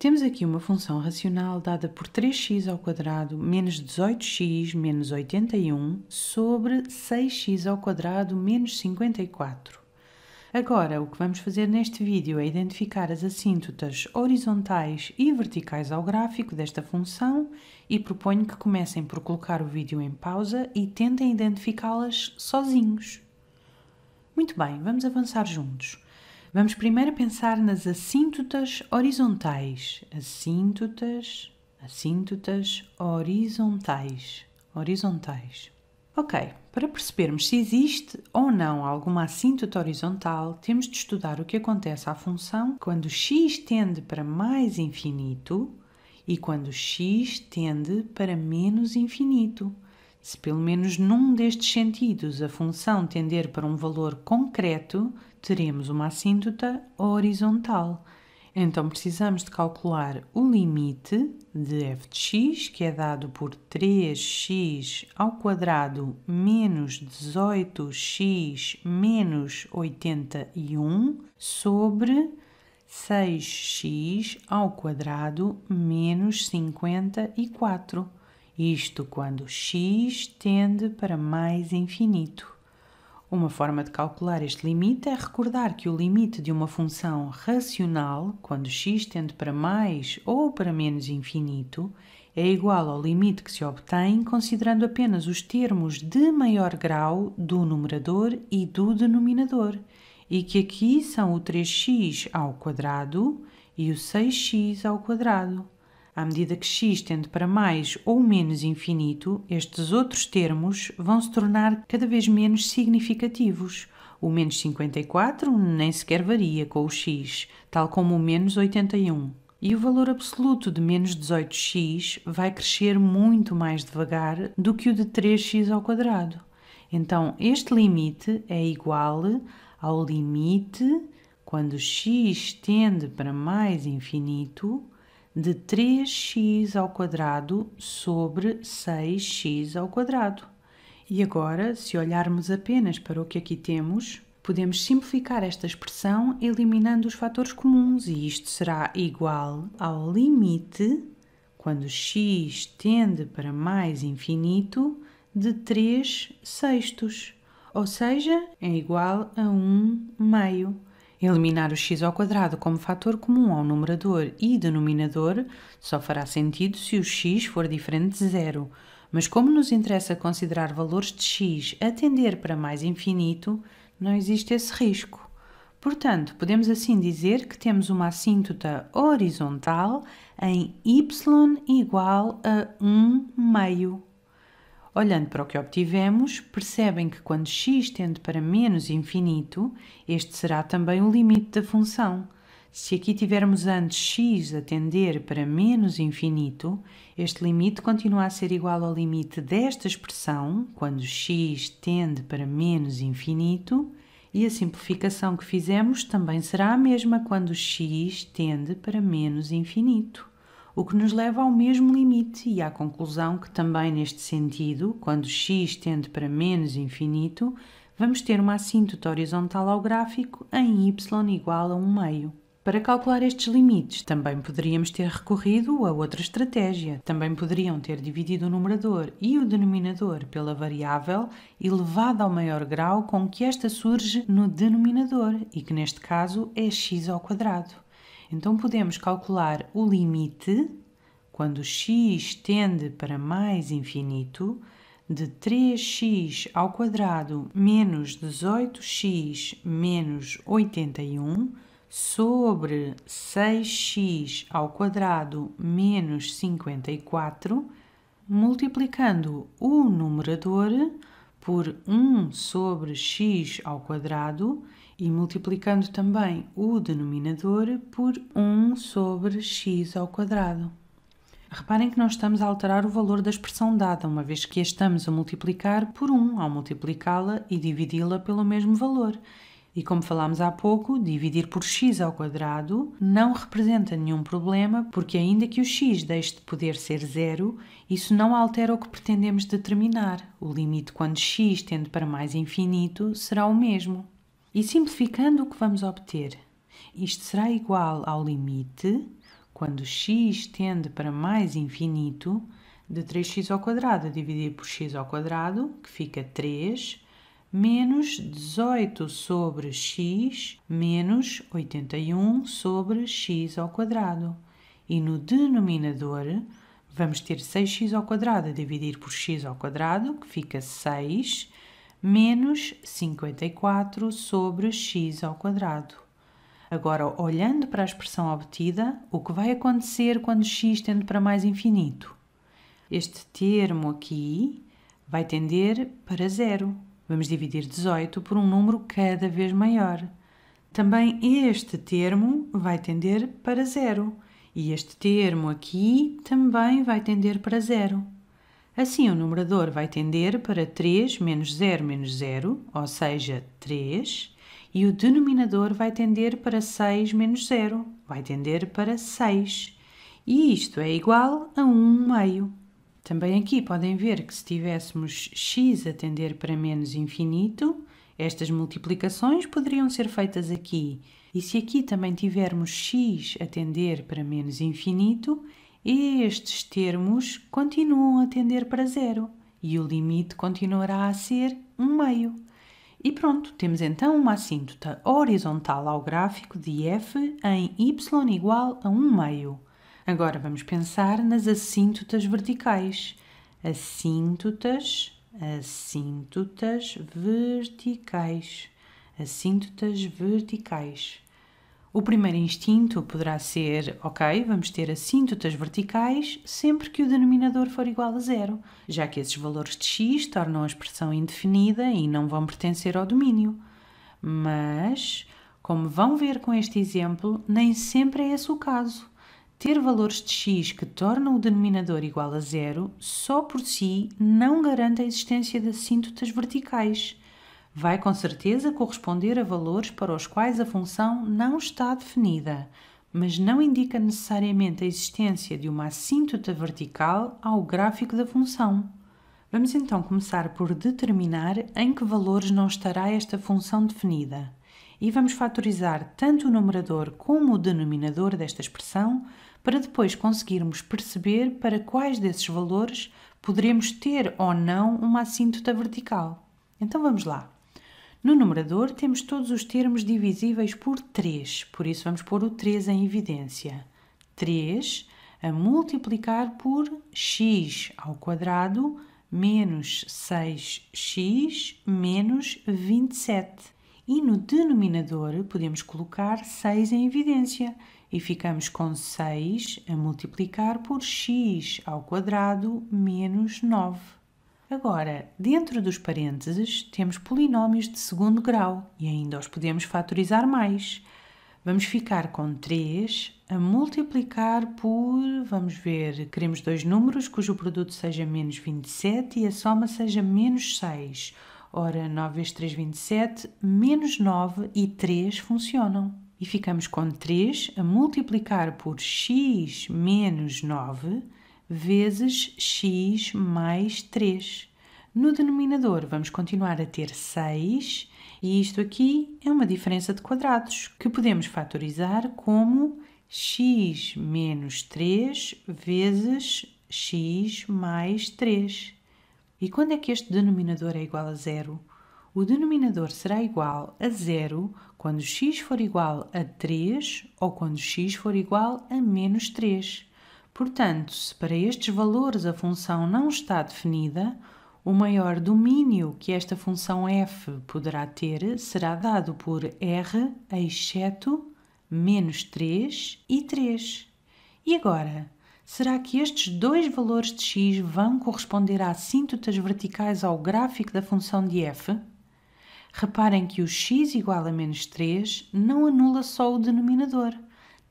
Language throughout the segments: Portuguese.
Temos aqui uma função racional dada por 3x ao quadrado menos 18x menos 81 sobre 6x ao quadrado menos 54. Agora, o que vamos fazer neste vídeo é identificar as assíntotas horizontais e verticais ao gráfico desta função e proponho que comecem por colocar o vídeo em pausa e tentem identificá-las sozinhos. Muito bem, vamos avançar juntos. Vamos primeiro pensar nas assíntotas horizontais. Assíntotas, assíntotas horizontais. Horizontais. Ok, para percebermos se existe ou não alguma assíntota horizontal, temos de estudar o que acontece à função quando x tende para mais infinito e quando x tende para menos infinito. Se pelo menos num destes sentidos a função tender para um valor concreto, teremos uma assíntota horizontal. Então precisamos de calcular o limite de f de x, que é dado por 3x ao quadrado menos 18x menos 81 sobre 6x ao quadrado menos 54. Isto quando x tende para mais infinito. Uma forma de calcular este limite é recordar que o limite de uma função racional, quando x tende para mais ou para menos infinito, é igual ao limite que se obtém considerando apenas os termos de maior grau do numerador e do denominador, e que aqui são o 3x ao quadrado e o 6x ao quadrado. À medida que x tende para mais ou menos infinito, estes outros termos vão se tornar cada vez menos significativos. O menos 54 nem sequer varia com o x, tal como o menos 81. E o valor absoluto de menos 18x vai crescer muito mais devagar do que o de 3x ao quadrado. Então, este limite é igual ao limite quando x tende para mais infinito de 3x ao quadrado sobre 6x ao quadrado. E agora, se olharmos apenas para o que aqui temos, podemos simplificar esta expressão eliminando os fatores comuns e isto será igual ao limite, quando x tende para mais infinito, de 3 sextos, ou seja, é igual a 1 meio. Eliminar o x ao quadrado como fator comum ao numerador e denominador só fará sentido se o x for diferente de zero, mas como nos interessa considerar valores de x a tender para mais infinito, não existe esse risco. Portanto, podemos assim dizer que temos uma assíntota horizontal em y igual a 1 meio Olhando para o que obtivemos, percebem que quando x tende para menos infinito, este será também o limite da função. Se aqui tivermos antes x a tender para menos infinito, este limite continua a ser igual ao limite desta expressão, quando x tende para menos infinito, e a simplificação que fizemos também será a mesma quando x tende para menos infinito o que nos leva ao mesmo limite e à conclusão que também neste sentido, quando x tende para menos infinito, vamos ter uma assíntota horizontal ao gráfico em y igual a 1 meio. Para calcular estes limites, também poderíamos ter recorrido a outra estratégia. Também poderiam ter dividido o numerador e o denominador pela variável elevada ao maior grau com que esta surge no denominador e que neste caso é x ao quadrado. Então podemos calcular o limite quando x tende para mais infinito de 3x ao quadrado menos 18x menos 81 sobre 6x ao quadrado menos 54 multiplicando o numerador por 1 sobre x ao quadrado e multiplicando também o denominador por 1 sobre x ao quadrado. Reparem que nós estamos a alterar o valor da expressão dada, uma vez que a estamos a multiplicar por 1 ao multiplicá-la e dividi-la pelo mesmo valor. E como falámos há pouco, dividir por x ao quadrado não representa nenhum problema, porque ainda que o x deixe de poder ser zero, isso não altera o que pretendemos determinar. O limite quando x tende para mais infinito será o mesmo. E simplificando o que vamos obter, isto será igual ao limite quando x tende para mais infinito de 3x ao quadrado dividido por x ao quadrado, que fica 3 menos 18 sobre x menos 81 sobre x ao quadrado. E no denominador vamos ter 6x ao quadrado a dividir por x ao quadrado, que fica 6, menos 54 sobre x ao quadrado. Agora, olhando para a expressão obtida, o que vai acontecer quando x tende para mais infinito? Este termo aqui vai tender para zero, Vamos dividir 18 por um número cada vez maior. Também este termo vai tender para zero e este termo aqui também vai tender para zero. Assim, o numerador vai tender para 3 menos 0 menos 0, ou seja, 3, e o denominador vai tender para 6 menos 0, vai tender para 6. E isto é igual a 1 meio. Também aqui podem ver que se tivéssemos x a tender para menos infinito, estas multiplicações poderiam ser feitas aqui. E se aqui também tivermos x a tender para menos infinito, estes termos continuam a tender para zero e o limite continuará a ser 1 um meio. E pronto, temos então uma assíntota horizontal ao gráfico de f em y igual a 1 um meio. Agora vamos pensar nas assíntotas verticais. Assíntotas, assíntotas verticais. Assíntotas verticais. O primeiro instinto poderá ser, ok, vamos ter assíntotas verticais sempre que o denominador for igual a zero, já que esses valores de x tornam a expressão indefinida e não vão pertencer ao domínio. Mas, como vão ver com este exemplo, nem sempre é esse o caso ter valores de x que tornam o denominador igual a zero só por si não garante a existência de assíntotas verticais. Vai com certeza corresponder a valores para os quais a função não está definida, mas não indica necessariamente a existência de uma assíntota vertical ao gráfico da função. Vamos então começar por determinar em que valores não estará esta função definida e vamos fatorizar tanto o numerador como o denominador desta expressão para depois conseguirmos perceber para quais desses valores poderemos ter ou não uma assíntota vertical. Então vamos lá. No numerador temos todos os termos divisíveis por 3, por isso vamos pôr o 3 em evidência. 3 a multiplicar por x ao quadrado menos 6x menos 27 e no denominador podemos colocar 6 em evidência e ficamos com 6 a multiplicar por x ao quadrado menos 9. Agora, dentro dos parênteses, temos polinómios de segundo grau e ainda os podemos fatorizar mais. Vamos ficar com 3 a multiplicar por, vamos ver, queremos dois números cujo produto seja menos 27 e a soma seja menos 6. Ora, 9 vezes 3, 27, menos 9 e 3 funcionam. E ficamos com 3 a multiplicar por x menos 9 vezes x mais 3. No denominador vamos continuar a ter 6 e isto aqui é uma diferença de quadrados que podemos fatorizar como x menos 3 vezes x mais 3. E quando é que este denominador é igual a zero? O denominador será igual a zero quando x for igual a 3 ou quando x for igual a menos 3. Portanto, se para estes valores a função não está definida, o maior domínio que esta função f poderá ter será dado por r, exceto menos 3 e 3. E agora, Será que estes dois valores de x vão corresponder a assíntotas verticais ao gráfico da função de f? Reparem que o x igual a menos 3 não anula só o denominador,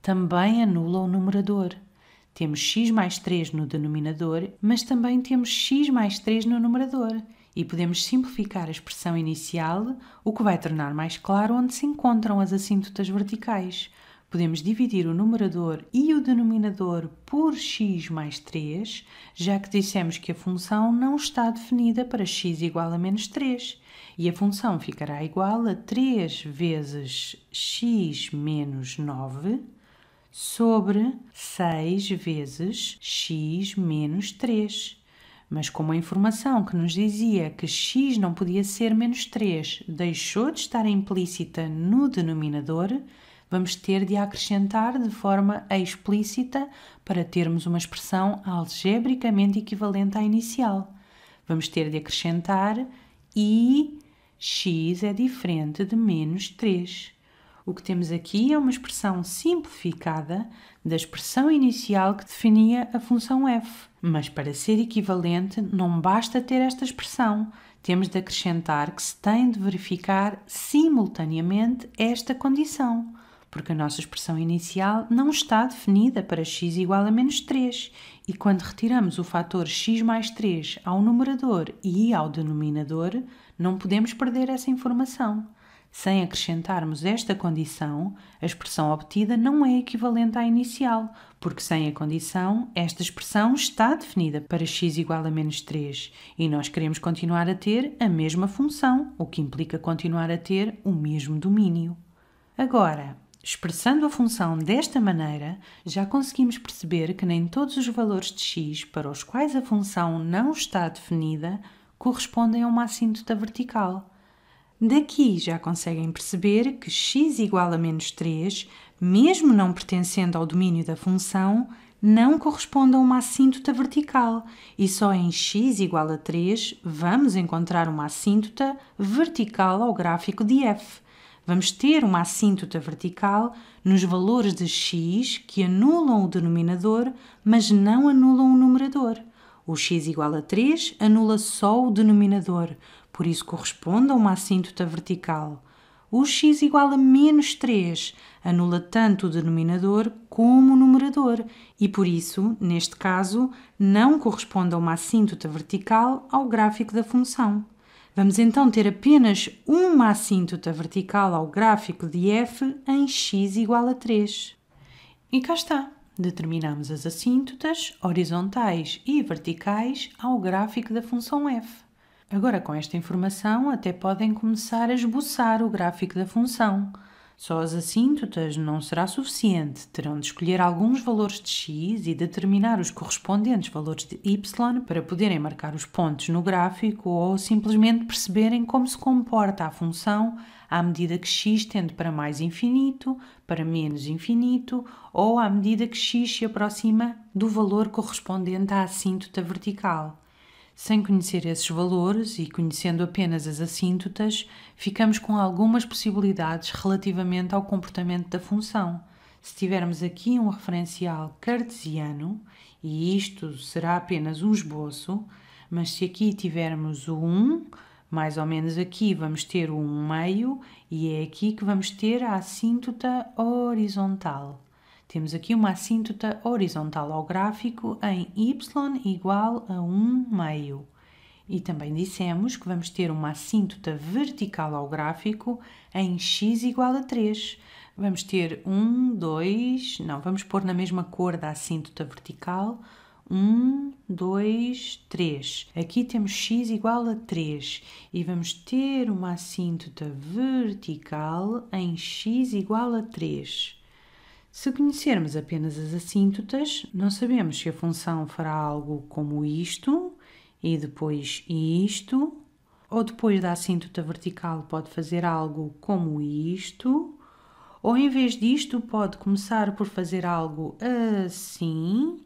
também anula o numerador. Temos x mais 3 no denominador, mas também temos x mais 3 no numerador, e podemos simplificar a expressão inicial, o que vai tornar mais claro onde se encontram as assíntotas verticais, podemos dividir o numerador e o denominador por x mais 3, já que dissemos que a função não está definida para x igual a menos 3, e a função ficará igual a 3 vezes x menos 9 sobre 6 vezes x menos 3. Mas como a informação que nos dizia que x não podia ser menos 3 deixou de estar implícita no denominador, vamos ter de acrescentar de forma explícita para termos uma expressão algebricamente equivalente à inicial. Vamos ter de acrescentar i x é diferente de menos 3. O que temos aqui é uma expressão simplificada da expressão inicial que definia a função f. Mas para ser equivalente, não basta ter esta expressão. Temos de acrescentar que se tem de verificar simultaneamente esta condição porque a nossa expressão inicial não está definida para x igual a menos 3 e quando retiramos o fator x mais 3 ao numerador e ao denominador, não podemos perder essa informação. Sem acrescentarmos esta condição, a expressão obtida não é equivalente à inicial, porque sem a condição, esta expressão está definida para x igual a menos 3 e nós queremos continuar a ter a mesma função, o que implica continuar a ter o mesmo domínio. Agora, Expressando a função desta maneira, já conseguimos perceber que nem todos os valores de x para os quais a função não está definida correspondem a uma assíntota vertical. Daqui já conseguem perceber que x igual a menos 3, mesmo não pertencendo ao domínio da função, não corresponde a uma assíntota vertical e só em x igual a 3 vamos encontrar uma assíntota vertical ao gráfico de f. Vamos ter uma assíntota vertical nos valores de x que anulam o denominador, mas não anulam o numerador. O x igual a 3 anula só o denominador, por isso corresponde a uma assíntota vertical. O x igual a menos 3 anula tanto o denominador como o numerador e, por isso, neste caso, não corresponde a uma assíntota vertical ao gráfico da função. Vamos então ter apenas uma assíntota vertical ao gráfico de f em x igual a 3. E cá está. Determinamos as assíntotas horizontais e verticais ao gráfico da função f. Agora, com esta informação, até podem começar a esboçar o gráfico da função. Só as assíntotas não será suficiente, terão de escolher alguns valores de x e determinar os correspondentes valores de y para poderem marcar os pontos no gráfico ou simplesmente perceberem como se comporta a função à medida que x tende para mais infinito, para menos infinito ou à medida que x se aproxima do valor correspondente à assíntota vertical. Sem conhecer esses valores e conhecendo apenas as assíntotas, ficamos com algumas possibilidades relativamente ao comportamento da função. Se tivermos aqui um referencial cartesiano, e isto será apenas um esboço, mas se aqui tivermos o 1, mais ou menos aqui vamos ter o 1 meio, e é aqui que vamos ter a assíntota horizontal. Temos aqui uma assíntota horizontal ao gráfico em y igual a 1 meio. E também dissemos que vamos ter uma assíntota vertical ao gráfico em x igual a 3. Vamos ter 1, 2, não, vamos pôr na mesma cor da assíntota vertical. 1, 2, 3. Aqui temos x igual a 3 e vamos ter uma assíntota vertical em x igual a 3. Se conhecermos apenas as assíntotas, não sabemos se a função fará algo como isto, e depois isto, ou depois da assíntota vertical pode fazer algo como isto, ou em vez disto pode começar por fazer algo assim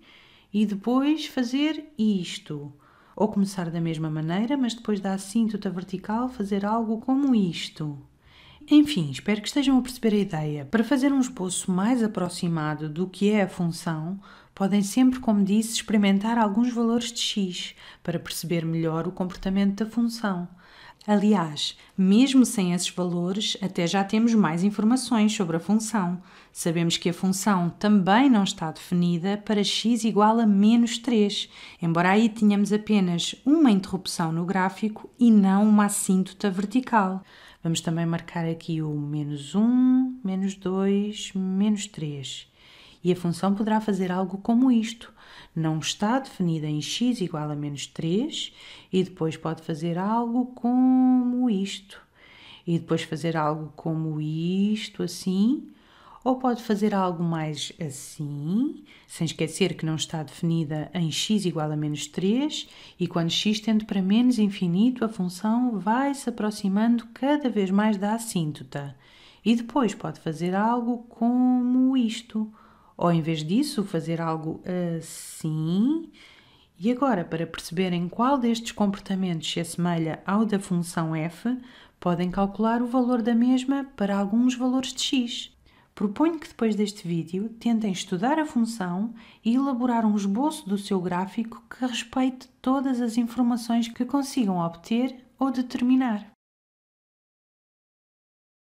e depois fazer isto, ou começar da mesma maneira, mas depois da assíntota vertical fazer algo como isto. Enfim, espero que estejam a perceber a ideia. Para fazer um esboço mais aproximado do que é a função, podem sempre, como disse, experimentar alguns valores de x para perceber melhor o comportamento da função. Aliás, mesmo sem esses valores, até já temos mais informações sobre a função. Sabemos que a função também não está definida para x igual a menos 3, embora aí tenhamos apenas uma interrupção no gráfico e não uma assíntota vertical. Vamos também marcar aqui o menos 1, menos 2, menos 3. E a função poderá fazer algo como isto. Não está definida em x igual a menos 3 e depois pode fazer algo como isto. E depois fazer algo como isto, assim, ou pode fazer algo mais assim, sem esquecer que não está definida em x igual a menos 3, e quando x tende para menos infinito, a função vai se aproximando cada vez mais da assíntota. E depois pode fazer algo como isto, ou em vez disso, fazer algo assim. E agora, para perceberem qual destes comportamentos se assemelha ao da função f, podem calcular o valor da mesma para alguns valores de x. Proponho que depois deste vídeo tentem estudar a função e elaborar um esboço do seu gráfico que respeite todas as informações que consigam obter ou determinar.